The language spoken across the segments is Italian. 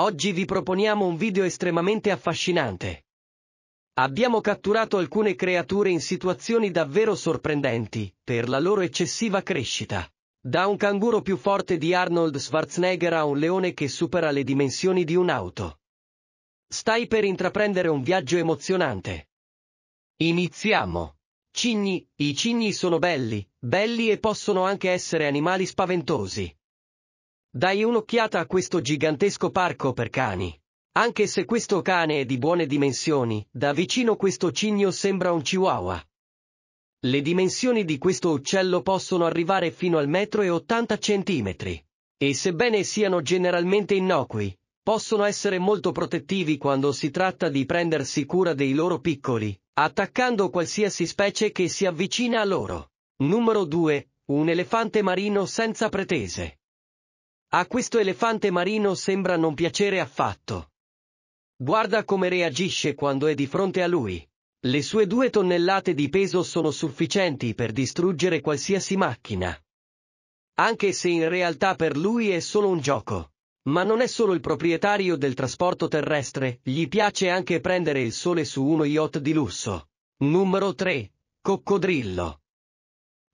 Oggi vi proponiamo un video estremamente affascinante. Abbiamo catturato alcune creature in situazioni davvero sorprendenti, per la loro eccessiva crescita. Da un canguro più forte di Arnold Schwarzenegger a un leone che supera le dimensioni di un'auto. Stai per intraprendere un viaggio emozionante. Iniziamo. Cigni, i cigni sono belli, belli e possono anche essere animali spaventosi. Dai un'occhiata a questo gigantesco parco per cani. Anche se questo cane è di buone dimensioni, da vicino questo cigno sembra un chihuahua. Le dimensioni di questo uccello possono arrivare fino al metro e 80 centimetri. E sebbene siano generalmente innocui, possono essere molto protettivi quando si tratta di prendersi cura dei loro piccoli, attaccando qualsiasi specie che si avvicina a loro. Numero 2. Un elefante marino senza pretese. A questo elefante marino sembra non piacere affatto. Guarda come reagisce quando è di fronte a lui. Le sue due tonnellate di peso sono sufficienti per distruggere qualsiasi macchina. Anche se in realtà per lui è solo un gioco. Ma non è solo il proprietario del trasporto terrestre, gli piace anche prendere il sole su uno yacht di lusso. Numero 3. Coccodrillo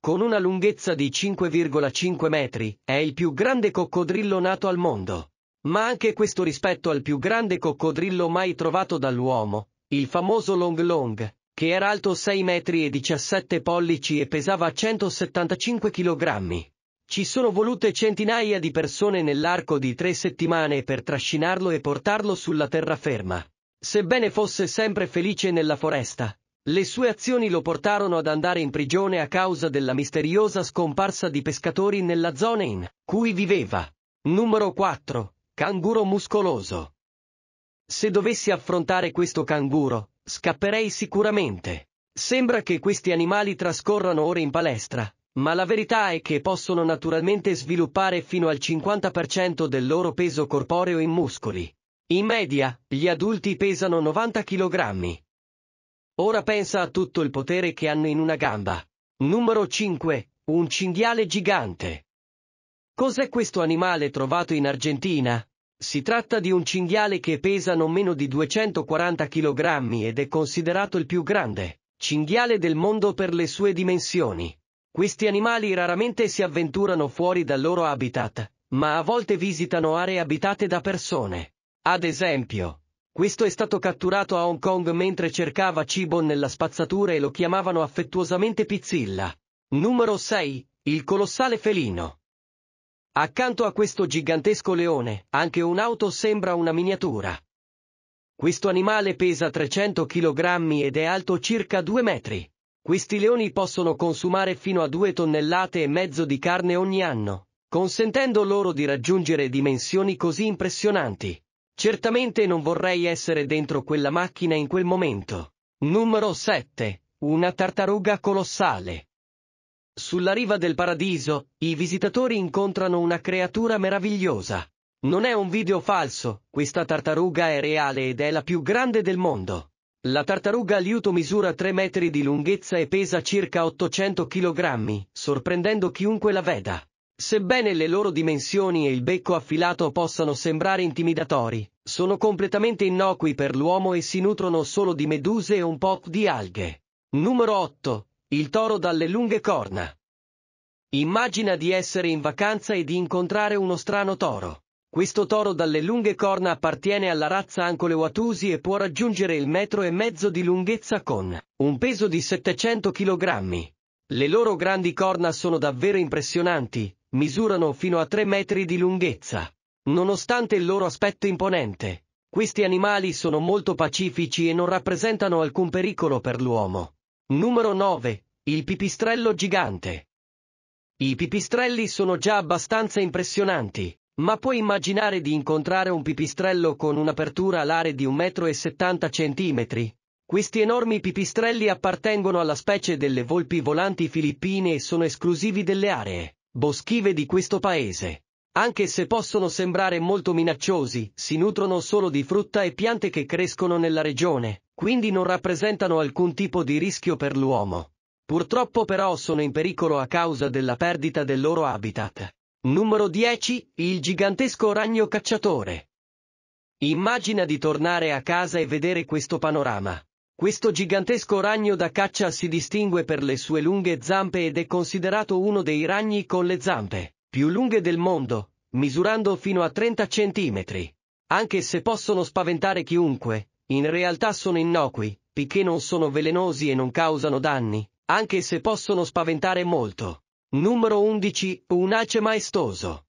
con una lunghezza di 5,5 metri, è il più grande coccodrillo nato al mondo. Ma anche questo rispetto al più grande coccodrillo mai trovato dall'uomo, il famoso Long Long, che era alto 6 metri e 17 pollici e pesava 175 kg. Ci sono volute centinaia di persone nell'arco di tre settimane per trascinarlo e portarlo sulla terraferma. Sebbene fosse sempre felice nella foresta, le sue azioni lo portarono ad andare in prigione a causa della misteriosa scomparsa di pescatori nella zona in cui viveva. Numero 4. Canguro muscoloso. Se dovessi affrontare questo canguro, scapperei sicuramente. Sembra che questi animali trascorrano ore in palestra, ma la verità è che possono naturalmente sviluppare fino al 50% del loro peso corporeo in muscoli. In media, gli adulti pesano 90 kg, Ora pensa a tutto il potere che hanno in una gamba. Numero 5. Un cinghiale gigante. Cos'è questo animale trovato in Argentina? Si tratta di un cinghiale che pesa non meno di 240 kg ed è considerato il più grande cinghiale del mondo per le sue dimensioni. Questi animali raramente si avventurano fuori dal loro habitat, ma a volte visitano aree abitate da persone. Ad esempio, questo è stato catturato a Hong Kong mentre cercava cibo nella spazzatura e lo chiamavano affettuosamente Pizzilla. Numero 6. Il colossale felino. Accanto a questo gigantesco leone, anche un'auto sembra una miniatura. Questo animale pesa 300 kg ed è alto circa 2 metri. Questi leoni possono consumare fino a 2 tonnellate e mezzo di carne ogni anno, consentendo loro di raggiungere dimensioni così impressionanti. Certamente non vorrei essere dentro quella macchina in quel momento. Numero 7. Una tartaruga colossale. Sulla riva del paradiso, i visitatori incontrano una creatura meravigliosa. Non è un video falso, questa tartaruga è reale ed è la più grande del mondo. La tartaruga liuto misura 3 metri di lunghezza e pesa circa 800 kg, sorprendendo chiunque la veda. Sebbene le loro dimensioni e il becco affilato possano sembrare intimidatori, sono completamente innocui per l'uomo e si nutrono solo di meduse e un po' di alghe. Numero 8. Il toro dalle lunghe corna. Immagina di essere in vacanza e di incontrare uno strano toro. Questo toro dalle lunghe corna appartiene alla razza Ancoleuatusi e può raggiungere il metro e mezzo di lunghezza con un peso di 700 kg. Le loro grandi corna sono davvero impressionanti, misurano fino a 3 metri di lunghezza. Nonostante il loro aspetto imponente, questi animali sono molto pacifici e non rappresentano alcun pericolo per l'uomo. Numero 9. Il pipistrello gigante. I pipistrelli sono già abbastanza impressionanti, ma puoi immaginare di incontrare un pipistrello con un'apertura alare di 1,70 m? Questi enormi pipistrelli appartengono alla specie delle volpi volanti filippine e sono esclusivi delle aree boschive di questo paese. Anche se possono sembrare molto minacciosi, si nutrono solo di frutta e piante che crescono nella regione, quindi non rappresentano alcun tipo di rischio per l'uomo. Purtroppo però sono in pericolo a causa della perdita del loro habitat. Numero 10. Il gigantesco ragno cacciatore. Immagina di tornare a casa e vedere questo panorama. Questo gigantesco ragno da caccia si distingue per le sue lunghe zampe ed è considerato uno dei ragni con le zampe più lunghe del mondo, misurando fino a 30 cm. Anche se possono spaventare chiunque, in realtà sono innocui, poiché non sono velenosi e non causano danni, anche se possono spaventare molto. Numero 11. Un ace maestoso.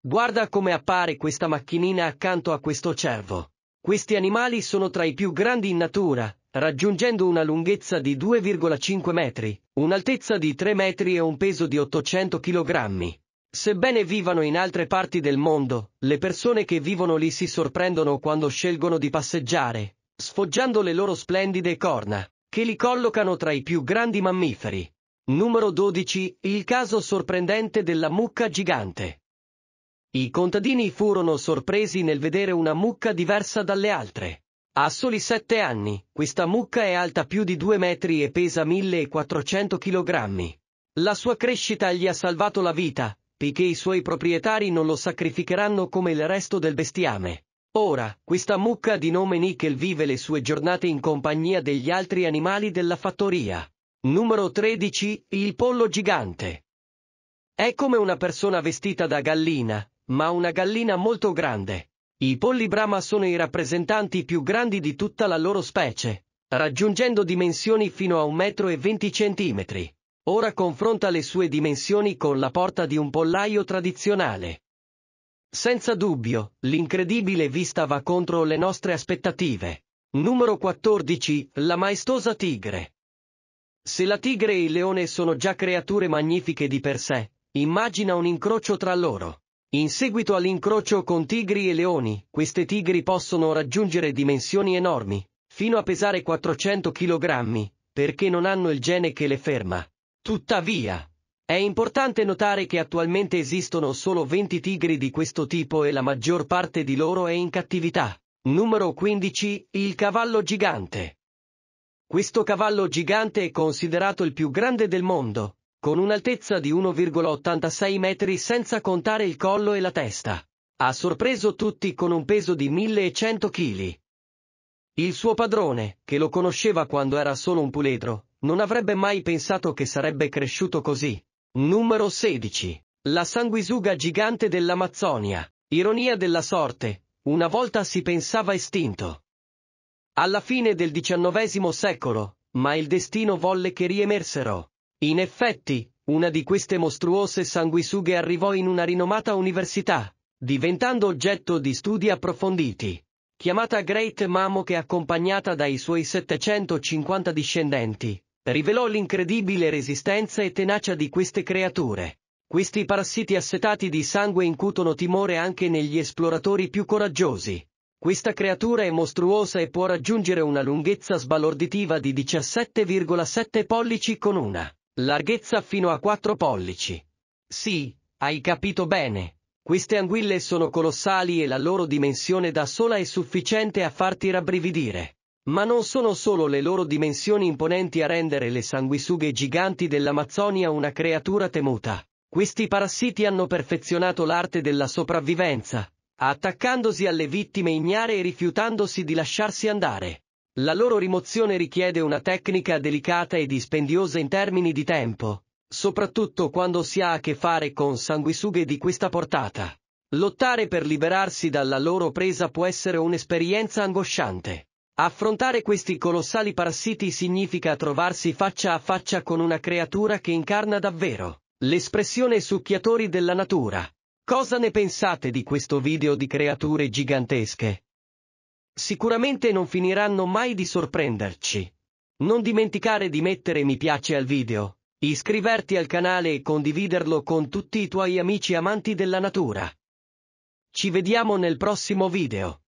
Guarda come appare questa macchinina accanto a questo cervo. Questi animali sono tra i più grandi in natura, raggiungendo una lunghezza di 2,5 metri, un'altezza di 3 metri e un peso di 800 kg. Sebbene vivano in altre parti del mondo, le persone che vivono lì si sorprendono quando scelgono di passeggiare, sfoggiando le loro splendide corna, che li collocano tra i più grandi mammiferi. Numero 12. Il caso sorprendente della mucca gigante. I contadini furono sorpresi nel vedere una mucca diversa dalle altre. A soli sette anni, questa mucca è alta più di due metri e pesa 1400 kg. La sua crescita gli ha salvato la vita, poiché i suoi proprietari non lo sacrificheranno come il resto del bestiame. Ora, questa mucca di nome Nickel vive le sue giornate in compagnia degli altri animali della fattoria. Numero 13. Il pollo gigante. È come una persona vestita da gallina, ma una gallina molto grande. I polli Brahma sono i rappresentanti più grandi di tutta la loro specie, raggiungendo dimensioni fino a un metro e venti centimetri. Ora confronta le sue dimensioni con la porta di un pollaio tradizionale. Senza dubbio, l'incredibile vista va contro le nostre aspettative. Numero 14. La maestosa tigre. Se la tigre e il leone sono già creature magnifiche di per sé, immagina un incrocio tra loro. In seguito all'incrocio con tigri e leoni, queste tigri possono raggiungere dimensioni enormi, fino a pesare 400 kg, perché non hanno il gene che le ferma. Tuttavia, è importante notare che attualmente esistono solo 20 tigri di questo tipo e la maggior parte di loro è in cattività. Numero 15. Il cavallo gigante. Questo cavallo gigante è considerato il più grande del mondo, con un'altezza di 1,86 metri senza contare il collo e la testa. Ha sorpreso tutti con un peso di 1100 kg. Il suo padrone, che lo conosceva quando era solo un puledro, non avrebbe mai pensato che sarebbe cresciuto così. Numero 16. La sanguisuga gigante dell'Amazzonia. Ironia della sorte, una volta si pensava estinto. Alla fine del XIX secolo, ma il destino volle che riemersero. In effetti, una di queste mostruose sanguisughe arrivò in una rinomata università, diventando oggetto di studi approfonditi. Chiamata Great Mamoche accompagnata dai suoi 750 discendenti, rivelò l'incredibile resistenza e tenacia di queste creature. Questi parassiti assetati di sangue incutono timore anche negli esploratori più coraggiosi. Questa creatura è mostruosa e può raggiungere una lunghezza sbalorditiva di 17,7 pollici con una Larghezza fino a 4 pollici. Sì, hai capito bene. Queste anguille sono colossali e la loro dimensione da sola è sufficiente a farti rabbrividire. Ma non sono solo le loro dimensioni imponenti a rendere le sanguisughe giganti dell'Amazzonia una creatura temuta. Questi parassiti hanno perfezionato l'arte della sopravvivenza, attaccandosi alle vittime ignare e rifiutandosi di lasciarsi andare. La loro rimozione richiede una tecnica delicata e dispendiosa in termini di tempo, soprattutto quando si ha a che fare con sanguisughe di questa portata. Lottare per liberarsi dalla loro presa può essere un'esperienza angosciante. Affrontare questi colossali parassiti significa trovarsi faccia a faccia con una creatura che incarna davvero l'espressione succhiatori della natura. Cosa ne pensate di questo video di creature gigantesche? Sicuramente non finiranno mai di sorprenderci. Non dimenticare di mettere mi piace al video, iscriverti al canale e condividerlo con tutti i tuoi amici amanti della natura. Ci vediamo nel prossimo video.